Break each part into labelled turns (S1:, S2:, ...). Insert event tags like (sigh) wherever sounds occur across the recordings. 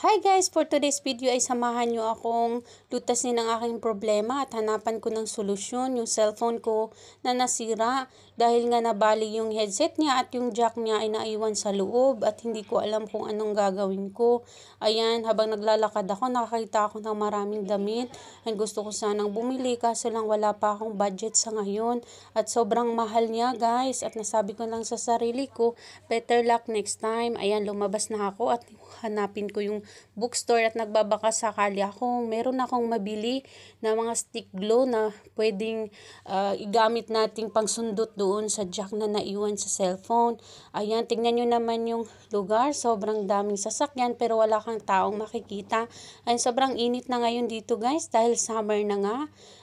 S1: Hi guys! For today's video ay samahan nyo akong lutasin ang aking problema at hanapan ko ng solusyon yung cellphone ko na nasira dahil nga nabali yung headset niya at yung jack niya ay naiwan sa loob at hindi ko alam kung anong gagawin ko. Ayan, habang naglalakad ako nakakita ako ng maraming damit at gusto ko sanang bumili kaso lang wala pa akong budget sa ngayon at sobrang mahal niya guys at nasabi ko lang sa sarili ko better luck next time. Ayan, lumabas na ako at hanapin ko yung bookstore at nagbabaka sakali ako meron akong mabili na mga stick glow na pwedeng uh, igamit nating pangsundot doon sa jack na naiwan sa cellphone. Ayan, tingnan nyo naman yung lugar. Sobrang daming sasakyan pero wala kang taong makikita. Ay, sobrang init na ngayon dito guys dahil summer na nga.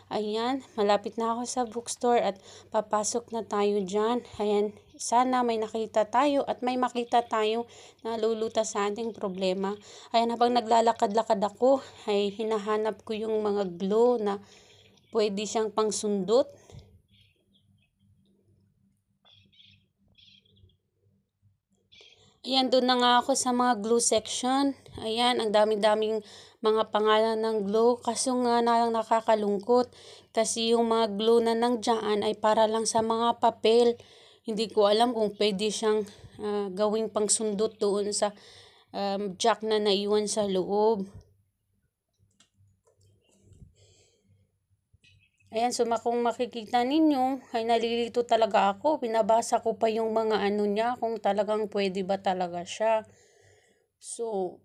S1: Ayan, malapit na ako sa bookstore at papasok na tayo dyan. Ayan, sana may nakita tayo at may makita tayo na lulutas sa ating problema. Ayan, habang naglalakad-lakad ako, ay hinahanap ko yung mga glue na pwede siyang pangsundot. Ayan, doon na nga ako sa mga glue section. Ayan, ang dami-daming mga pangalan ng glue. Kaso nga na lang nakakalungkot kasi yung mga glue na nangdyan ay para lang sa mga papel. Hindi ko alam kung pwede siyang uh, gawing pangsundot doon sa um, jack na naiwan sa loob. Ayan, so kung makikita ninyo, ay nalilito talaga ako. Binabasa ko pa yung mga ano niya, kung talagang pwede ba talaga siya. So,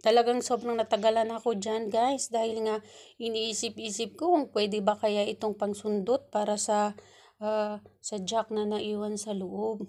S1: talagang sobrang natagalan ako dyan guys dahil nga iniisip-isip ko kung pwede ba kaya itong pangsundot para sa uh, sa jack na naiwan sa loob.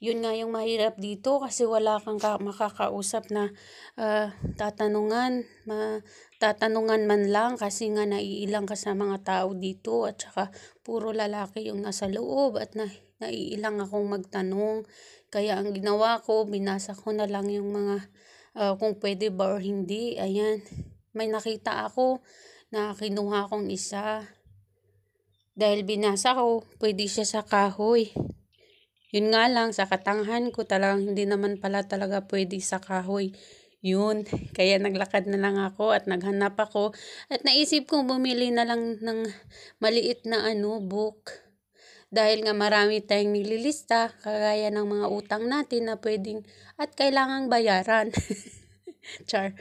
S1: Yun nga yung mahirap dito kasi wala kang ka- makakausap na uh, tatanungan, ma- tatanungan man lang kasi nga naiilang ka sa mga tao dito at saka puro lalaki yung nasa loob at na naiilang akong magtanong. Kaya ang ginawa ko, binasa ko na lang yung mga uh, kung pwede ba or hindi. Ayan, may nakita ako na kinuha kong isa. Dahil binasa ko, pwede siya sa kahoy. Yun nga lang, sa katanghan ko talagang hindi naman pala talaga pwede sa kahoy. Yun, (laughs) kaya naglakad na lang ako at naghanap ako at naisip kong bumili na lang ng maliit na ano, book. Dahil nga marami tayong nililista, kagaya ng mga utang natin na pwedeng at kailangang bayaran. (laughs) Char.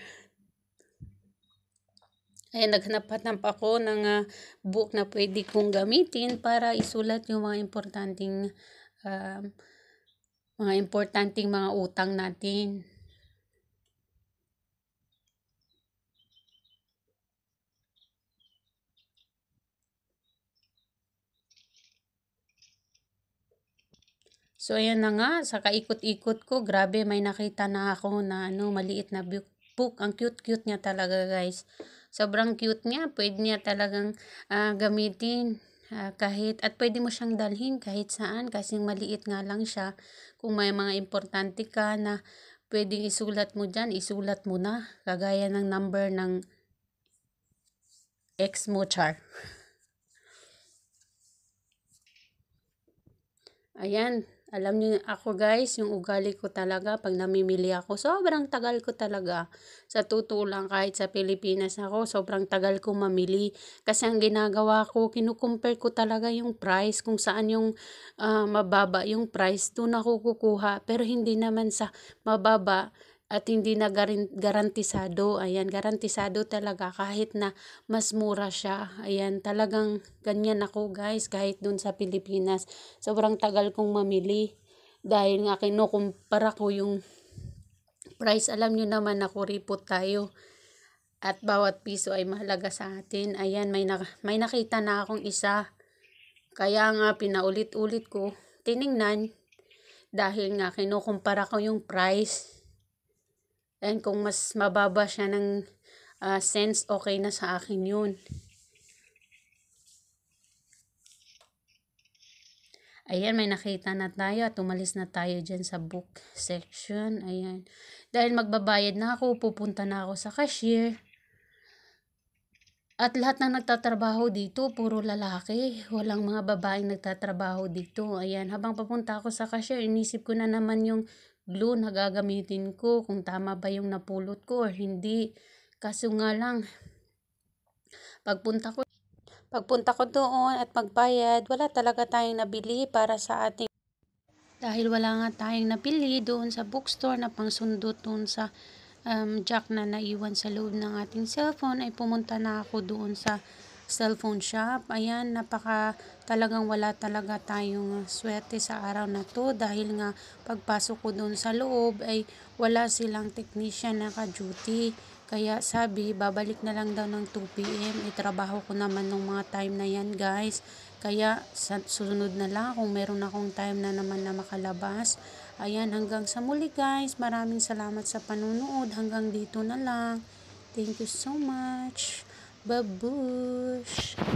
S1: Ay naghanap-hanap ako ng uh, book na pwede kong gamitin para isulat yung mga importanteng um, mga importanteng mga utang natin. So, ayun na nga, sa kaikot-ikot ko, grabe, may nakita na ako na ano, maliit na book. Ang cute-cute niya talaga, guys. Sobrang cute niya. Pwede niya talagang uh, gamitin. Uh, kahit at pwede mo siyang dalhin kahit saan kasi maliit nga lang siya. Kung may mga importante ka na pwedeng isulat mo diyan, isulat mo na kagaya ng number ng ex mo char. (laughs) Ayan, alam niyo ako guys, yung ugali ko talaga pag namimili ako, sobrang tagal ko talaga. Sa totoo lang kahit sa Pilipinas ako, sobrang tagal ko mamili. Kasi ang ginagawa ko, kinukumpare ko talaga yung price kung saan yung uh, mababa yung price, doon ako kukuha. Pero hindi naman sa mababa at hindi na garantisado. Ayan, garantisado talaga kahit na mas mura siya. Ayan, talagang ganyan ako guys kahit dun sa Pilipinas. Sobrang tagal kong mamili dahil nga kinukumpara ko yung price. Alam nyo naman na kuripot tayo at bawat piso ay mahalaga sa atin. Ayan, may, na, may nakita na akong isa. Kaya nga pinaulit-ulit ko tiningnan dahil nga kinukumpara ko yung price And kung mas mababa siya ng uh, sense, okay na sa akin yun. Ayan, may nakita na tayo at umalis na tayo dyan sa book section. Ayan. Dahil magbabayad na ako, pupunta na ako sa cashier. At lahat ng nagtatrabaho dito, puro lalaki. Walang mga babaeng nagtatrabaho dito. Ayan, habang papunta ako sa cashier, inisip ko na naman yung glue na gagamitin ko kung tama ba yung napulot ko or hindi. Kaso nga lang, pagpunta ko, pagpunta ko doon at magbayad, wala talaga tayong nabili para sa ating dahil wala nga tayong napili doon sa bookstore na pangsundo doon sa um, jack na naiwan sa loob ng ating cellphone ay pumunta na ako doon sa cellphone shop. Ayan, napaka talagang wala talaga tayong swerte sa araw na to dahil nga pagpasok ko doon sa loob ay wala silang technician na ka-duty. Kaya sabi, babalik na lang daw ng 2 p.m. Itrabaho eh, ko naman nung mga time na yan guys. Kaya susunod na lang kung meron akong time na naman na makalabas. Ayan, hanggang sa muli guys. Maraming salamat sa panunood. Hanggang dito na lang. Thank you so much. babush